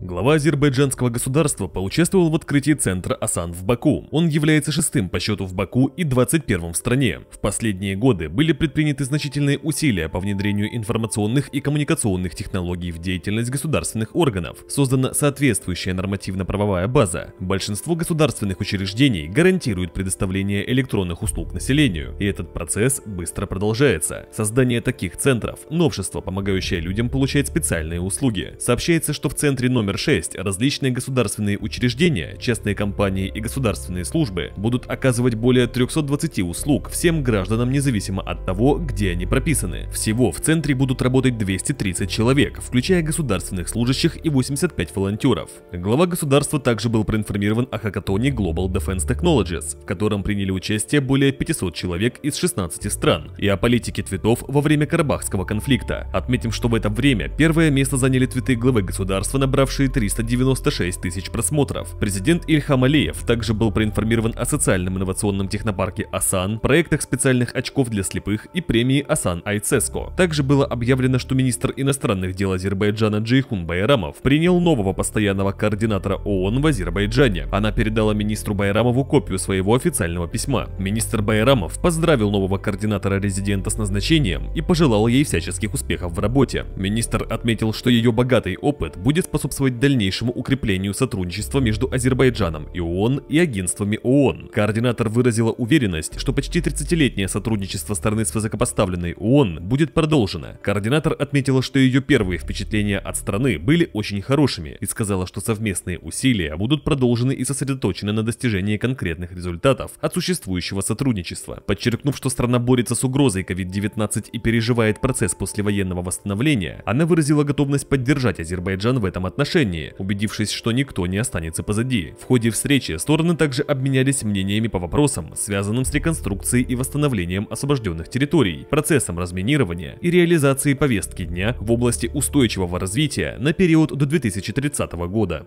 Глава азербайджанского государства поучаствовал в открытии центра Асан в Баку. Он является шестым по счету в Баку и 21 в стране. В последние годы были предприняты значительные усилия по внедрению информационных и коммуникационных технологий в деятельность государственных органов. Создана соответствующая нормативно-правовая база. Большинство государственных учреждений гарантирует предоставление электронных услуг населению, и этот процесс быстро продолжается. Создание таких центров – новшество, помогающее людям получать специальные услуги. Сообщается, что в центре номер номер 6. Различные государственные учреждения, частные компании и государственные службы будут оказывать более 320 услуг всем гражданам независимо от того, где они прописаны. Всего в центре будут работать 230 человек, включая государственных служащих и 85 волонтеров. Глава государства также был проинформирован о хакатоне Global Defense Technologies, в котором приняли участие более 500 человек из 16 стран, и о политике твитов во время Карабахского конфликта. Отметим, что в это время первое место заняли твиты главы государства, набравшие набравшие 396 тысяч просмотров. Президент Ильхам Алиев также был проинформирован о социальном инновационном технопарке Асан, проектах специальных очков для слепых и премии Асан Айцеско. Также было объявлено, что министр иностранных дел Азербайджана Джейхун Байрамов принял нового постоянного координатора ООН в Азербайджане. Она передала министру Байрамову копию своего официального письма. Министр Байрамов поздравил нового координатора резидента с назначением и пожелал ей всяческих успехов в работе. Министр отметил, что ее богатый опыт будет способствовать способствовать дальнейшему укреплению сотрудничества между Азербайджаном и ООН и агентствами ООН. Координатор выразила уверенность, что почти 30-летнее сотрудничество страны с высокопоставленной ООН будет продолжено. Координатор отметила, что ее первые впечатления от страны были очень хорошими и сказала, что совместные усилия будут продолжены и сосредоточены на достижении конкретных результатов от существующего сотрудничества. Подчеркнув, что страна борется с угрозой COVID-19 и переживает процесс послевоенного восстановления, она выразила готовность поддержать Азербайджан в этом отношении решении, убедившись, что никто не останется позади. В ходе встречи стороны также обменялись мнениями по вопросам, связанным с реконструкцией и восстановлением освобожденных территорий, процессом разминирования и реализацией повестки дня в области устойчивого развития на период до 2030 года.